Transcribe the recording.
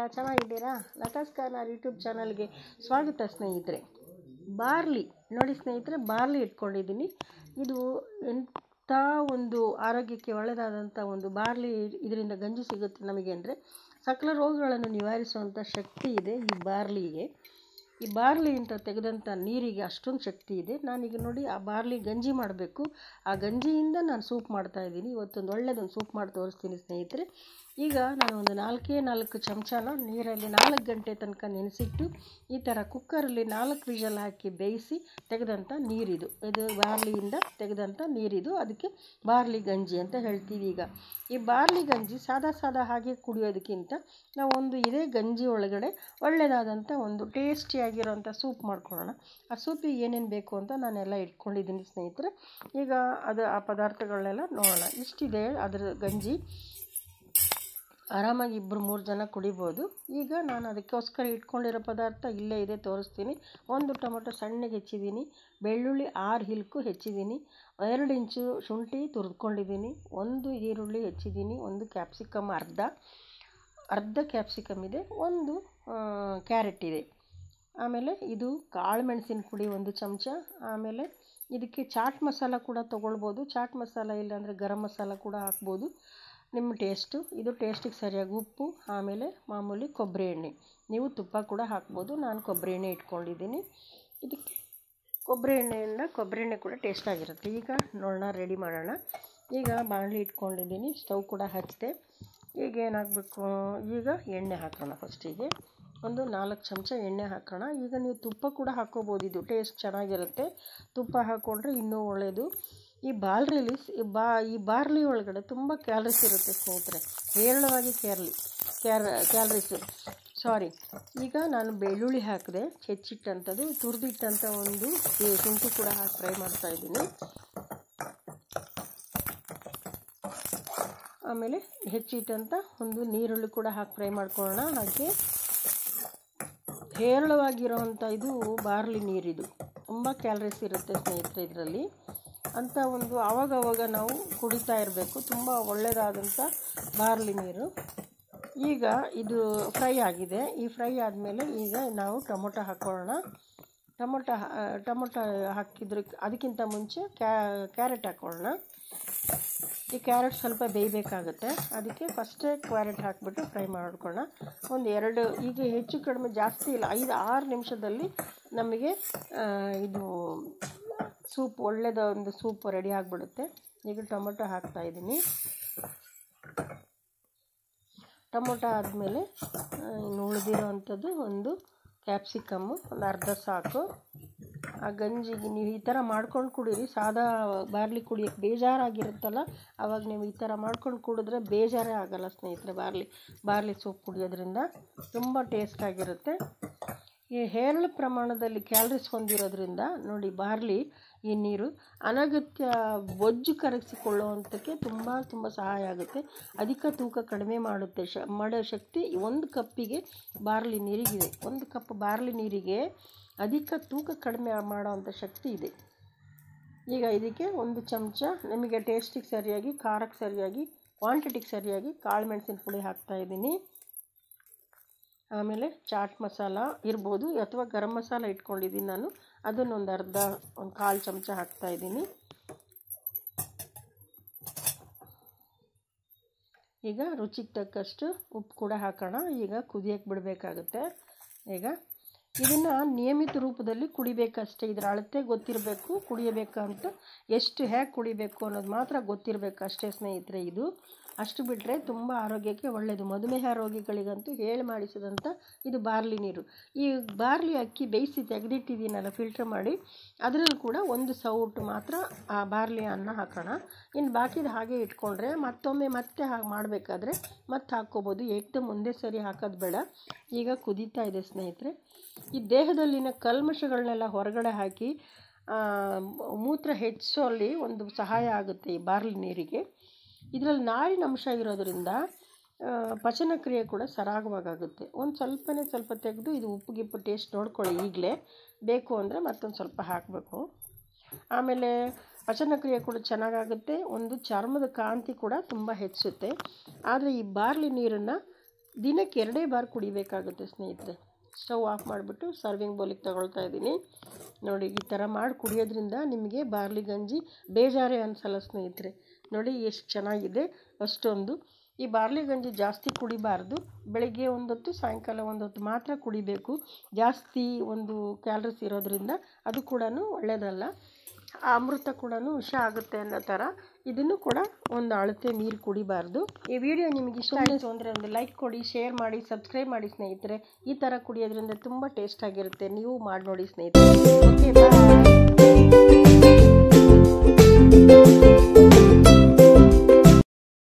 ಹೇಗಿದ್ದೀರಾ ಚೆನ್ನಾಗಿದ್ದೀರಾ ಲತಾಸ್ ನಾನು ಯೂಟ್ಯೂಬ್ ಚಾನಲ್ಗೆ ಸ್ವಾಗತ ಸ್ನೇಹಿತರೆ ಬಾರ್ಲಿ ನೋಡಿ ಸ್ನೇಹಿತರೆ ಬಾರ್ಲಿ ಇಟ್ಕೊಂಡಿದ್ದೀನಿ ಇದು ಎಂಥ ಒಂದು ಆರೋಗ್ಯಕ್ಕೆ ಒಳ್ಳೆಯದಾದಂಥ ಒಂದು ಬಾರ್ಲಿ ಇದರಿಂದ ಗಂಜಿ ಸಿಗುತ್ತೆ ನಮಗೆ ಅಂದರೆ ಸಕಲ ರೋಗಗಳನ್ನು ನಿವಾರಿಸುವಂಥ ಶಕ್ತಿ ಇದೆ ಈ ಬಾರ್ಲಿಗೆ ಈ ಬಾರ್ಲಿ ಬಾರ್ಲಿಯಿಂದ ತೆಗೆದಂಥ ನೀರಿಗೆ ಅಷ್ಟೊಂದು ಶಕ್ತಿ ಇದೆ ನಾನೀಗ ನೋಡಿ ಆ ಬಾರ್ಲಿ ಗಂಜಿ ಮಾಡಬೇಕು ಆ ಗಂಜಿಯಿಂದ ನಾನು ಸೂಪ್ ಮಾಡ್ತಾ ಇದ್ದೀನಿ ಇವತ್ತೊಂದು ಒಳ್ಳೆಯದೊಂದು ಸೂಪ್ ಮಾಡಿ ತೋರಿಸ್ತೀನಿ ಸ್ನೇಹಿತರೆ ಈಗ ನಾನು ಒಂದು ನಾಲ್ಕೇ ನಾಲ್ಕು ಚಮಚನ ನೀರಲ್ಲಿ ನಾಲ್ಕು ಗಂಟೆ ತನಕ ನೆನೆಸಿಟ್ಟು ಈ ಥರ ಕುಕ್ಕರಲ್ಲಿ ನಾಲ್ಕು ವಿಷಲ್ ಹಾಕಿ ಬೇಯಿಸಿ ತೆಗೆದಂಥ ನೀರಿದು ಇದು ಬಾರ್ಲಿಯಿಂದ ತೆಗೆದಂಥ ನೀರಿದು ಅದಕ್ಕೆ ಬಾರ್ಲಿ ಗಂಜಿ ಅಂತ ಹೇಳ್ತೀವಿ ಈಗ ಈ ಬಾರ್ಲಿ ಗಂಜಿ ಸಾದಾ ಸಾದಾ ಹಾಗೆ ಕುಡಿಯೋದಕ್ಕಿಂತ ನಾವು ಒಂದು ಇದೇ ಗಂಜಿ ಒಳಗಡೆ ಒಳ್ಳೆಯದಾದಂಥ ಒಂದು ಟೇಸ್ಟಿಯಾಗಿರೋಂಥ ಸೂಪ್ ಮಾಡ್ಕೊಳ್ಳೋಣ ಆ ಸೂಪಿಗೆ ಏನೇನು ಬೇಕು ಅಂತ ನಾನೆಲ್ಲ ಇಟ್ಕೊಂಡಿದ್ದೀನಿ ಸ್ನೇಹಿತರೆ ಈಗ ಅದು ಆ ಪದಾರ್ಥಗಳನ್ನೆಲ್ಲ ನೋಡೋಣ ಇಷ್ಟಿದೆ ಅದರ ಗಂಜಿ ಆರಾಮಾಗಿ ಇಬ್ಬರು ಮೂರು ಜನ ಕುಡಿಬೋದು ಈಗ ನಾನು ಅದಕ್ಕೋಸ್ಕರ ಇಟ್ಕೊಂಡಿರೋ ಪದಾರ್ಥ ಇಲ್ಲೇ ಇದೆ ತೋರಿಸ್ತೀನಿ ಒಂದು ಟೊಮೊಟೊ ಸಣ್ಣಗೆ ಹೆಚ್ಚಿದ್ದೀನಿ ಬೆಳ್ಳುಳ್ಳಿ ಆರು ಹಿಲ್ಕು ಹೆಚ್ಚಿದ್ದೀನಿ ಎರಡು ಇಂಚು ಶುಂಠಿ ತುರ್ದ್ಕೊಂಡಿದ್ದೀನಿ ಒಂದು ಈರುಳ್ಳಿ ಹೆಚ್ಚಿದ್ದೀನಿ ಒಂದು ಕ್ಯಾಪ್ಸಿಕಮ್ ಅರ್ಧ ಅರ್ಧ ಕ್ಯಾಪ್ಸಿಕಮ್ ಇದೆ ಒಂದು ಕ್ಯಾರೆಟ್ ಇದೆ ಆಮೇಲೆ ಇದು ಕಾಳು ಮೆಣಸಿನ ಪುಡಿ ಒಂದು ಚಮಚ ಆಮೇಲೆ ಇದಕ್ಕೆ ಚಾಟ್ ಮಸಾಲ ಕೂಡ ತೊಗೊಳ್ಬೋದು ಚಾಟ್ ಮಸಾಲ ಇಲ್ಲಾಂದರೆ ಗರಂ ಮಸಾಲ ಕೂಡ ಹಾಕ್ಬೋದು ನಿಮ್ಮ ಟೇಸ್ಟು ಇದು ಟೇಸ್ಟಿಗೆ ಸರಿಯಾಗಿ ಉಪ್ಪು ಆಮೇಲೆ ಮಾಮೂಲಿ ಕೊಬ್ಬರಿ ಎಣ್ಣೆ ನೀವು ತುಪ್ಪ ಕೂಡ ಹಾಕ್ಬೋದು ನಾನು ಕೊಬ್ಬರಿ ಎಣ್ಣೆ ಇಟ್ಕೊಂಡಿದ್ದೀನಿ ಇದಕ್ಕೆ ಕೊಬ್ಬರಿ ಎಣ್ಣೆಯಿಂದ ಕೊಬ್ಬರಿ ಎಣ್ಣೆ ಕೂಡ ಟೇಸ್ಟಾಗಿರುತ್ತೆ ಈಗ ನೋಡೋಣ ರೆಡಿ ಮಾಡೋಣ ಈಗ ಬಾಣಲಿ ಇಟ್ಕೊಂಡಿದ್ದೀನಿ ಸ್ಟವ್ ಕೂಡ ಹಚ್ಚಿದೆ ಈಗ ಏನಾಗಬೇಕು ಈಗ ಎಣ್ಣೆ ಹಾಕೋಣ ಫಸ್ಟಿಗೆ ಒಂದು ನಾಲ್ಕು ಚಮಚ ಎಣ್ಣೆ ಹಾಕೋಣ ಈಗ ನೀವು ತುಪ್ಪ ಕೂಡ ಹಾಕ್ಕೋಬೋದು ಇದು ಟೇಸ್ಟ್ ಚೆನ್ನಾಗಿರುತ್ತೆ ತುಪ್ಪ ಹಾಕ್ಕೊಂಡ್ರೆ ಇನ್ನೂ ಒಳ್ಳೆಯದು ಈ ಬಾರ್ಲಿ ಬಾ ಈ ಬಾರ್ಲಿ ಒಳಗಡೆ ತುಂಬ ಕ್ಯಾಲ್ರಿಸ್ ಇರುತ್ತೆ ಸ್ನೇಹಿತರೆ ಹೇರಳವಾಗಿ ಕ್ಯಾರ್ಲಿ ಕ್ಯಾರ್ ಕ್ಯಾಲ್ರೀಸು ಸಾರಿ ಈಗ ನಾನು ಬೆಳ್ಳುಳ್ಳಿ ಹಾಕಿದೆ ಹೆಚ್ಚಿಟ್ಟಂಥದ್ದು ತುರಿದಿಟ್ಟಂಥ ಒಂದು ಶುಂಠಿ ಕೂಡ ಹಾಕಿ ಫ್ರೈ ಮಾಡ್ತಾ ಇದ್ದೀನಿ ಆಮೇಲೆ ಹೆಚ್ಚಿಟ್ಟಂಥ ಒಂದು ನೀರುಳ್ಳಿ ಕೂಡ ಹಾಕಿ ಫ್ರೈ ಮಾಡ್ಕೊಳ್ಳೋಣ ಹಾಗೆ ಹೇರಳವಾಗಿರೋವಂಥ ಇದು ಬಾರ್ಲಿ ನೀರಿದು ತುಂಬ ಕ್ಯಾಲರೀಸ್ ಇರುತ್ತೆ ಸ್ನೇಹಿತರೆ ಇದರಲ್ಲಿ ಅಂತ ಒಂದು ಆವಾಗವಾಗ ನಾವು ಕುಡಿತಾ ಇರಬೇಕು ತುಂಬ ಒಳ್ಳೆಯದಾದಂಥ ಬಾರ್ಲಿ ನೀರು ಈಗ ಇದು ಫ್ರೈ ಆಗಿದೆ ಈ ಫ್ರೈ ಆದಮೇಲೆ ಈಗ ನಾವು ಟೊಮೊಟೊ ಹಾಕ್ಕೊಳ್ಳೋಣ ಟೊಮೊಟೊ ಟೊಮೊಟೊ ಹಾಕಿದ್ರೆ ಅದಕ್ಕಿಂತ ಮುಂಚೆ ಕ್ಯಾರೆಟ್ ಹಾಕ್ಕೊಳ್ಳೋಣ ಈ ಕ್ಯಾರೆಟ್ ಸ್ವಲ್ಪ ಬೇಯಬೇಕಾಗುತ್ತೆ ಅದಕ್ಕೆ ಫಸ್ಟೇ ಕ್ಯಾರೆಟ್ ಹಾಕಿಬಿಟ್ಟು ಫ್ರೈ ಮಾಡ್ಕೊಳ್ಳೋಣ ಒಂದು ಎರಡು ಈಗ ಹೆಚ್ಚು ಕಡಿಮೆ ಜಾಸ್ತಿ ಇಲ್ಲ ಐದು ಆರು ನಿಮಿಷದಲ್ಲಿ ನಮಗೆ ಇದು ಸೂಪ್ ಒಳ್ಳೆಯದ ಒಂದು ಸೂಪ್ ರೆಡಿ ಆಗಿಬಿಡುತ್ತೆ ಈಗ ಟೊಮೊಟೊ ಹಾಕ್ತಾಯಿದ್ದೀನಿ ಟೊಮೊಟೊ ಆದಮೇಲೆ ಇನ್ನು ಉಳಿದಿರೋ ಅಂಥದ್ದು ಒಂದು ಕ್ಯಾಪ್ಸಿಕಮ್ಮು ಒಂದು ಅರ್ಧ ಸಾಕು ಆ ಗಂಜಿಗೆ ನೀವು ಈ ಥರ ಮಾಡ್ಕೊಂಡು ಕುಡೀರಿ ಸಾದಾ ಬಾರ್ಲಿ ಕುಡಿಯೋಕ್ಕೆ ಬೇಜಾರಾಗಿರುತ್ತಲ್ಲ ಆವಾಗ ನೀವು ಈ ಥರ ಮಾಡ್ಕೊಂಡು ಕುಡಿದ್ರೆ ಬೇಜಾರೇ ಆಗೋಲ್ಲ ಸ್ನೇಹಿತರೆ ಬಾರ್ಲಿ ಬಾರ್ಲಿ ಸೂಪ್ ಕುಡಿಯೋದ್ರಿಂದ ತುಂಬ ಟೇಸ್ಟಾಗಿರುತ್ತೆ ಈ ಹೇರಳ ಪ್ರಮಾಣದಲ್ಲಿ ಕ್ಯಾಲ್ರೀಸ್ ಹೊಂದಿರೋದ್ರಿಂದ ನೋಡಿ ಬಾರ್ಲಿ ಈ ನೀರು ಅನಗತ್ಯ ಬೊಜ್ಜು ಕರಗಿಸಿಕೊಳ್ಳುವಂಥಕ್ಕೆ ತುಂಬ ತುಂಬ ಸಹಾಯ ಆಗುತ್ತೆ ಅಧಿಕ ತೂಕ ಕಡಿಮೆ ಮಾಡುತ್ತೆ ಶ ಮಾಡೋ ಶಕ್ತಿ ಒಂದು ಕಪ್ಪಿಗೆ ಬಾರ್ಲಿ ನೀರಿಗಿದೆ ಒಂದು ಕಪ್ ಬಾರ್ಲಿ ನೀರಿಗೆ ಅಧಿಕ ತೂಕ ಕಡಿಮೆ ಮಾಡೋವಂಥ ಶಕ್ತಿ ಇದೆ ಈಗ ಇದಕ್ಕೆ ಒಂದು ಚಮಚ ನಿಮಗೆ ಟೇಸ್ಟಿಗೆ ಸರಿಯಾಗಿ ಖಾರಕ್ಕೆ ಸರಿಯಾಗಿ ಕ್ವಾಂಟಿಟಿಗೆ ಸರಿಯಾಗಿ ಕಾಳು ಮೆಣಸಿನ ಪುಡಿ ಹಾಕ್ತಾಯಿದ್ದೀನಿ ಆಮೇಲೆ ಚಾಟ್ ಮಸಾಲ ಇರ್ಬೋದು ಅಥವಾ ಗರಂ ಮಸಾಲ ಇಟ್ಕೊಂಡಿದ್ದೀನಿ ನಾನು ಅದನ್ನೊಂದು ಅರ್ಧ ಒಂದು ಕಾಲು ಚಮಚ ಹಾಕ್ತಾಯಿದ್ದೀನಿ ಈಗ ರುಚಿಗೆ ತಕ್ಕಷ್ಟು ಉಪ್ಪು ಕೂಡ ಹಾಕೋಣ ಈಗ ಕುದಿಯಕ್ಕೆ ಬಿಡಬೇಕಾಗುತ್ತೆ ಈಗ ಇದನ್ನು ನಿಯಮಿತ ರೂಪದಲ್ಲಿ ಕುಡಿಬೇಕಷ್ಟೇ ಇದರ ಅಳತೆ ಗೊತ್ತಿರಬೇಕು ಕುಡಿಯಬೇಕಂತ ಎಷ್ಟು ಹೇಗೆ ಕುಡಿಬೇಕು ಅನ್ನೋದು ಮಾತ್ರ ಗೊತ್ತಿರಬೇಕು ಅಷ್ಟೇ ಸ್ನೇಹಿತರೆ ಇದು ಅಷ್ಟು ಬಿಟ್ಟರೆ ತುಂಬ ಆರೋಗ್ಯಕ್ಕೆ ಒಳ್ಳೆಯದು ಮಧುಮೇಹ ರೋಗಿಗಳಿಗಂತೂ ಹೇಳಿ ಮಾಡಿಸಿದಂಥ ಇದು ಬಾರ್ಲಿ ನೀರು ಈ ಬಾರ್ಲಿ ಅಕ್ಕಿ ಬೇಯಿಸಿ ತೆಗೆದಿಟ್ಟಿದ್ದೀನಲ್ಲ ಫಿಲ್ಟ್ರ್ ಮಾಡಿ ಅದರಲ್ಲೂ ಕೂಡ ಒಂದು ಸೌಟು ಮಾತ್ರ ಆ ಬಾರ್ಲಿ ಅನ್ನ ಹಾಕೋಣ ಇನ್ನು ಬಾಕಿದು ಹಾಗೆ ಇಟ್ಕೊಂಡ್ರೆ ಮತ್ತೊಮ್ಮೆ ಮತ್ತೆ ಹಾಗೆ ಮಾಡಬೇಕಾದ್ರೆ ಮತ್ತೆ ಹಾಕ್ಕೋಬೋದು ಏಕ್ದಮ್ ಒಂದೇ ಸರಿ ಹಾಕೋದು ಬೇಡ ಈಗ ಕುದೀತಾ ಇದೆ ಸ್ನೇಹಿತರೆ ಈ ದೇಹದಲ್ಲಿನ ಕಲ್ಮಶಗಳನ್ನೆಲ್ಲ ಹೊರಗಡೆ ಹಾಕಿ ಮೂತ್ರ ಹೆಚ್ಚಿಸೋಲಿ ಒಂದು ಸಹಾಯ ಆಗುತ್ತೆ ಈ ಬಾರ್ಲಿ ನೀರಿಗೆ ಇದರಲ್ಲಿ ನಾರಿನ ಅಂಶ ಇರೋದರಿಂದ ಪಚನಕ್ರಿಯೆ ಕ್ರಿಯೆ ಕೂಡ ಸರಾಗವಾಗುತ್ತೆ ಒಂದು ಸ್ವಲ್ಪನೇ ಸ್ವಲ್ಪ ತೆಗೆದು ಇದು ಉಪ್ಪು ಗಿಪ್ಪು ಟೇಸ್ಟ್ ನೋಡ್ಕೊಳ್ಳಿ ಈಗಲೇ ಬೇಕು ಅಂದರೆ ಮತ್ತೊಂದು ಸ್ವಲ್ಪ ಹಾಕಬೇಕು ಆಮೇಲೆ ಪಚನ ಕ್ರಿಯೆ ಕೂಡ ಚೆನ್ನಾಗಾಗುತ್ತೆ ಒಂದು ಚರ್ಮದ ಕಾಂತಿ ಕೂಡ ತುಂಬ ಹೆಚ್ಚುತ್ತೆ ಆದರೆ ಈ ಬಾರ್ಲಿ ನೀರನ್ನು ದಿನಕ್ಕೆ ಎರಡೇ ಬಾರ್ ಕುಡಿಬೇಕಾಗುತ್ತೆ ಸ್ನೇಹಿತರೆ ಸ್ಟವ್ ಆಫ್ ಮಾಡಿಬಿಟ್ಟು ಸರ್ವಿಂಗ್ ಬೌಲಿಗೆ ತಗೊಳ್ತಾ ಇದ್ದೀನಿ ನೋಡಿ ಈ ಥರ ಮಾಡಿ ಕುಡಿಯೋದ್ರಿಂದ ನಿಮಗೆ ಬಾರ್ಲಿ ಗಂಜಿ ಬೇಜಾರೇ ಅನಿಸಲ್ಲ ಸ್ನೇಹಿತರೆ ನೋಡಿ ಎಷ್ಟು ಚೆನ್ನಾಗಿದೆ ಅಷ್ಟೊಂದು ಈ ಬಾರ್ಲಿ ಗಂಜಿ ಜಾಸ್ತಿ ಕುಡಿಬಾರ್ದು ಬೆಳಗ್ಗೆ ಒಂದೊತ್ತು ಸಾಯಂಕಾಲ ಒಂದೊತ್ತು ಮಾತ್ರ ಕುಡಿಬೇಕು ಜಾಸ್ತಿ ಒಂದು ಕ್ಯಾಲರೀಸ್ ಇರೋದ್ರಿಂದ ಅದು ಕೂಡ ಒಳ್ಳೆಯದಲ್ಲ ಅಮೃತ ಕೂಡ ವಿಷ ಆಗುತ್ತೆ ಅನ್ನೋ ಥರ ಇದನ್ನು ಕೂಡ ಒಂದು ಅಳತೆ ನೀರು ಕುಡಿಬಾರ್ದು ಈ ವಿಡಿಯೋ ನಿಮಗೆ ಇಷ್ಟ ಆಯಿತು ಅಂದರೆ ಒಂದು ಲೈಕ್ ಕೊಡಿ ಶೇರ್ ಮಾಡಿ ಸಬ್ಸ್ಕ್ರೈಬ್ ಮಾಡಿ ಸ್ನೇಹಿತರೆ ಈ ಥರ ಕುಡಿಯೋದ್ರಿಂದ ತುಂಬ ಟೇಸ್ಟಾಗಿರುತ್ತೆ ನೀವು ಮಾಡಿ ನೋಡಿ ಸ್ನೇಹಿತರೆ ಓಕೆ